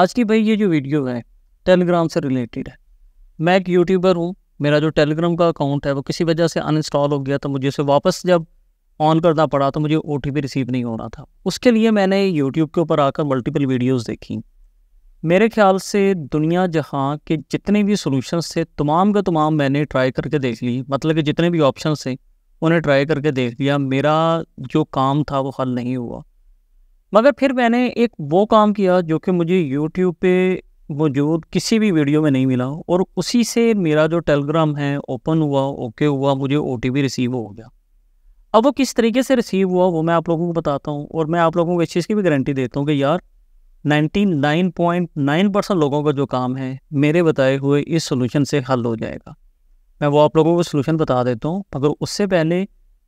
आज की भाई ये जो वीडियो है टेलीग्राम से रिलेटेड है मैं एक यूट्यूबर हूँ मेरा जो टेलीग्राम का अकाउंट है वो किसी वजह से अनइंस्टॉल हो गया तो मुझे उसे वापस जब ऑन करना पड़ा तो मुझे ओ रिसीव नहीं हो रहा था उसके लिए मैंने यूट्यूब के ऊपर आकर मल्टीपल वीडियोज़ देखी मेरे ख्याल से दुनिया जहाँ के जितने भी सोल्यूशंस थे तमाम का तमाम मैंने ट्राई करके देख ली मतलब कि जितने भी ऑप्शन थे उन्हें ट्राई करके देख लिया मेरा जो काम था वो हल नहीं हुआ मगर फिर मैंने एक वो काम किया जो कि मुझे यूट्यूब पे मौजूद किसी भी वीडियो में नहीं मिला और उसी से मेरा जो टेलीग्राम है ओपन हुआ ओके हुआ मुझे ओ रिसीव हो गया अब वो किस तरीके से रिसीव हुआ वो मैं आप लोगों को बताता हूँ और मैं आप लोगों को इस चीज़ की भी गारंटी देता हूँ कि यार 99.9 परसेंट लोगों का जो काम है मेरे बताए हुए इस सोल्यूशन से हल हो जाएगा मैं वो आप लोगों को सोल्यूशन बता देता हूँ मगर उससे पहले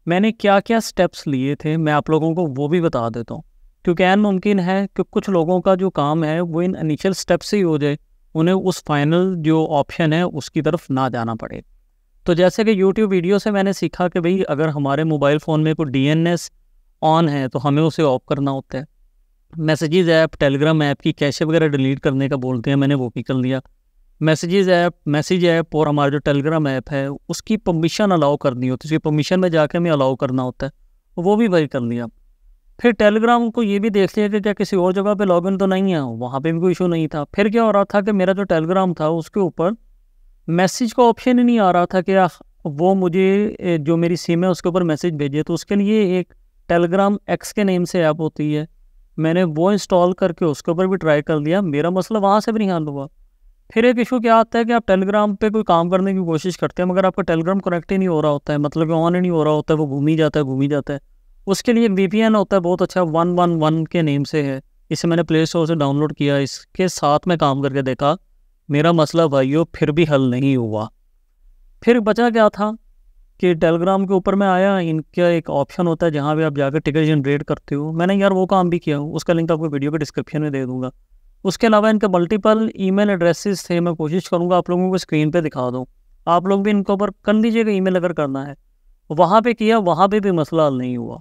मैंने क्या क्या स्टेप्स लिए थे मैं आप लोगों को वो भी बता देता हूँ क्योंकि एन मुमकिन है कि कुछ लोगों का जो काम है वो इन इनिशियल स्टेप से ही हो जाए उन्हें उस फाइनल जो ऑप्शन है उसकी तरफ ना जाना पड़े तो जैसे कि यूट्यूब वीडियो से मैंने सीखा कि भाई अगर हमारे मोबाइल फ़ोन में कोई डी ऑन है तो हमें उसे ऑफ करना होता है मैसेजेस ऐप टेलीग्राम ऐप की कैशे वगैरह डिलीट करने का बोलते हैं मैंने वो भी कर लिया मैसेजेस ऐप मैसेज ऐप और हमारा जो टेलीग्राम ऐप है उसकी परमिशन अलाउ करनी होती है उसकी परमिशन में जाके हमें अलाउ करना होता है वो भी भाई कर लिया फिर टेलीग्राम को ये भी देख लिया कि क्या किसी और जगह पे लॉगिन तो नहीं है वहाँ पे भी कोई इशू नहीं था फिर क्या हो रहा था कि मेरा जो टेलीग्राम था उसके ऊपर मैसेज का ऑप्शन ही नहीं आ रहा था कि वो मुझे जो मेरी सिम है उसके ऊपर मैसेज भेजे तो उसके लिए एक टेलीग्राम एक्स के नेम से ऐप होती है मैंने वो इंस्टॉल करके उसके ऊपर भी ट्राई कर लिया मेरा मसला मतलब वहाँ से भी नहीं हल हुआ फिर एक इशू क्या आता है कि आप टेलीग्राम पे कोई काम करने की कोशिश करते हैं मगर आपका टेलीग्राम कनेक्ट ही नहीं हो रहा होता है मतलब ऑन ही नहीं हो रहा होता है वो घूम ही जाता है घूम ही जाता है उसके लिए एन होता है बहुत अच्छा वन वन वन के नेम से है इसे मैंने प्ले स्टोर से डाउनलोड किया इसके साथ में काम करके देखा मेरा मसला भाइयों फिर भी हल नहीं हुआ फिर बचा क्या था कि टेलीग्राम के ऊपर मैं आया इनका एक ऑप्शन होता है जहाँ भी आप जाकर टिकट जनरेट करते हो मैंने यार वो काम भी किया उसका लिंक आपको वीडियो के डिस्क्रिप्शन में दे दूँगा उसके अलावा इनके मल्टीपल ईमेल एड्रेसेस थे मैं कोशिश करूँगा आप लोगों को स्क्रीन पर दिखा दूँ आप लोग भी इनके ऊपर कर लीजिएगा ई अगर करना है वहाँ पर किया वहाँ पर भी मसला हल नहीं हुआ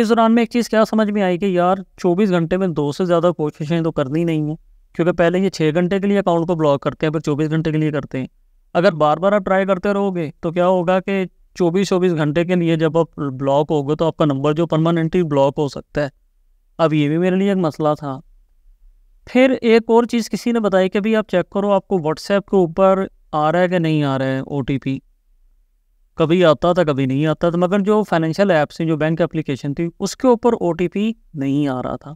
इस दौरान में एक चीज़ क्या समझ में आई कि यार चौबीस घंटे में दो से ज़्यादा कोशिशें तो करनी नहीं है क्योंकि पहले ये छः घंटे के लिए अकाउंट को ब्लॉक करते हैं फिर चौबीस घंटे के लिए करते हैं अगर बार बार आप ट्राई करते रहोगे तो क्या होगा कि चौबीस चौबीस घंटे के लिए जब आप ब्लॉक होगे तो आपका नंबर जो परमानेंटली ब्लॉक हो सकता है अब ये भी मेरे लिए एक मसला था फिर एक और चीज़ किसी ने बताई कि भाई आप चेक करो आपको व्हाट्सएप के ऊपर आ रहा है कि नहीं आ रहा है ओ कभी आता था कभी नहीं आता था मगर जो फाइनेंशियल ऐप्स हैं जो बैंक एप्लीकेशन थी उसके ऊपर ओ नहीं आ रहा था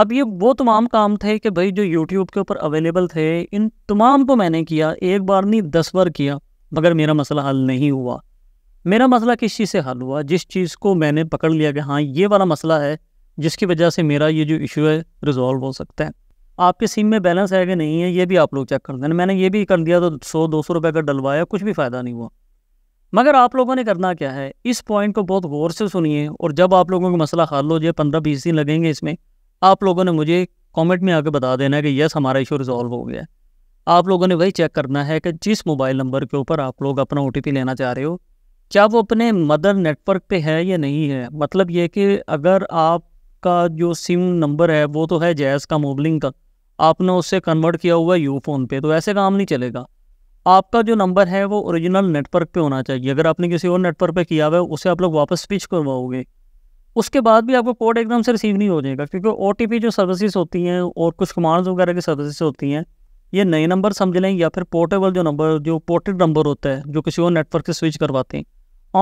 अब ये वो तमाम काम थे कि भाई जो यूट्यूब के ऊपर अवेलेबल थे इन तमाम को मैंने किया एक बार नहीं दस बार किया मगर मेरा मसला हल नहीं हुआ मेरा मसला किस चीज़ से हल हुआ जिस चीज़ को मैंने पकड़ लिया कि हाँ ये वाला मसला है जिसकी वजह से मेरा ये जो इशू है रिजॉल्व हो सकता है आपके सिम में बैलेंस है कि नहीं है ये भी आप लोग चेक कर देना मैंने ये भी कर दिया तो सौ दो सौ रुपये का डलवाया कुछ भी फ़ायदा नहीं हुआ मगर आप लोगों ने करना क्या है इस पॉइंट को बहुत गौर से सुनिए और जब आप लोगों का मसला हल हो जाए पंद्रह बीस दिन लगेंगे इसमें आप लोगों ने मुझे कमेंट में आके बता देना है कि यस हमारा इशू रिजॉल्व हो गया आप लोगों ने वही चेक करना है कि जिस मोबाइल नंबर के ऊपर आप लोग अपना ओ लेना चाह रहे हो क्या वो अपने मदर नेटवर्क पे है या नहीं है मतलब ये कि अगर आपका जो सिम नंबर है वो तो है जैस का मोबलिंग का आपने उससे कन्वर्ट किया हुआ है यू फ़ोन पे तो ऐसे काम नहीं चलेगा आपका जो नंबर है वो ओरिजिनल नेटवर्क पे होना चाहिए अगर आपने किसी और नेटवर्क पे किया हुआ है उसे आप लोग वापस स्विच करवाओगे उसके बाद भी आपको कोड एकदम से रिसीव नहीं हो जाएगा क्योंकि ओ जो सर्विसेज होती हैं और कुछ कमांड्स वगैरह की सर्विसेज होती हैं ये नए नंबर समझ लें या फिर पोर्टेबल जो नंबर जो पोर्टेड नंबर होता है जो किसी और नेटवर्क से स्विच करवाते हैं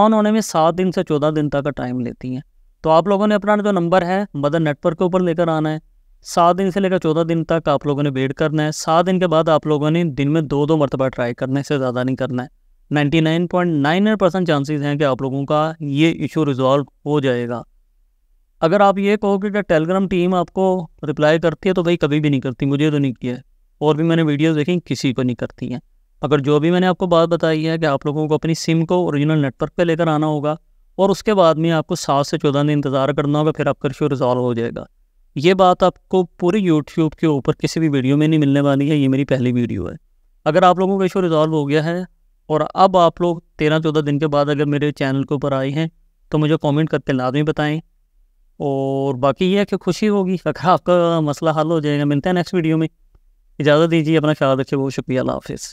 ऑन होने में सात दिन से चौदह दिन तक का टाइम लेती हैं तो आप लोगों ने अपना जो नंबर है मदर नेटवर्क के ऊपर लेकर आना है सात दिन से लेकर चौदह दिन तक आप लोगों ने वेट करना है सात दिन के बाद आप लोगों ने दिन में दो दो मरतबा ट्राई करने से ज़्यादा नहीं करना है ninety nine point nine nine percent chances हैं कि आप लोगों का ये इशू रिजॉल्व हो जाएगा अगर आप ये कहो कि टेलीग्राम टीम आपको रिप्लाई करती है तो भाई कभी भी नहीं करती मुझे तो नहीं किया और भी मैंने वीडियोस देखी किसी को नहीं करती हैं अगर जो भी मैंने आपको बात बताई है कि आप लोगों को अपनी सिम को ओरिजिनल नेटवर्क पे लेकर आना होगा और उसके बाद में आपको सात से चौदह दिन इंतज़ार करना होगा फिर आपका इशू रिजॉल्व हो जाएगा ये बात आपको पूरे यूट्यूब के ऊपर किसी भी वीडियो में नहीं मिलने वाली है ये मेरी पहली वीडियो है अगर आप लोगों का इशू रिजॉल्व हो गया है और अब आप लोग तेरह चौदह दिन के बाद अगर मेरे चैनल के ऊपर आए हैं तो मुझे कमेंट करके लाजमी बताएं और बाकी ये है कि खुशी होगी अगर आपका मसला हल हो जाएगा मिलते हैं नेक्स्ट वीडियो में इजाज़त दीजिए अपना ख्याल रखिए बहुत शुक्रिया अल्लाह हाफिज़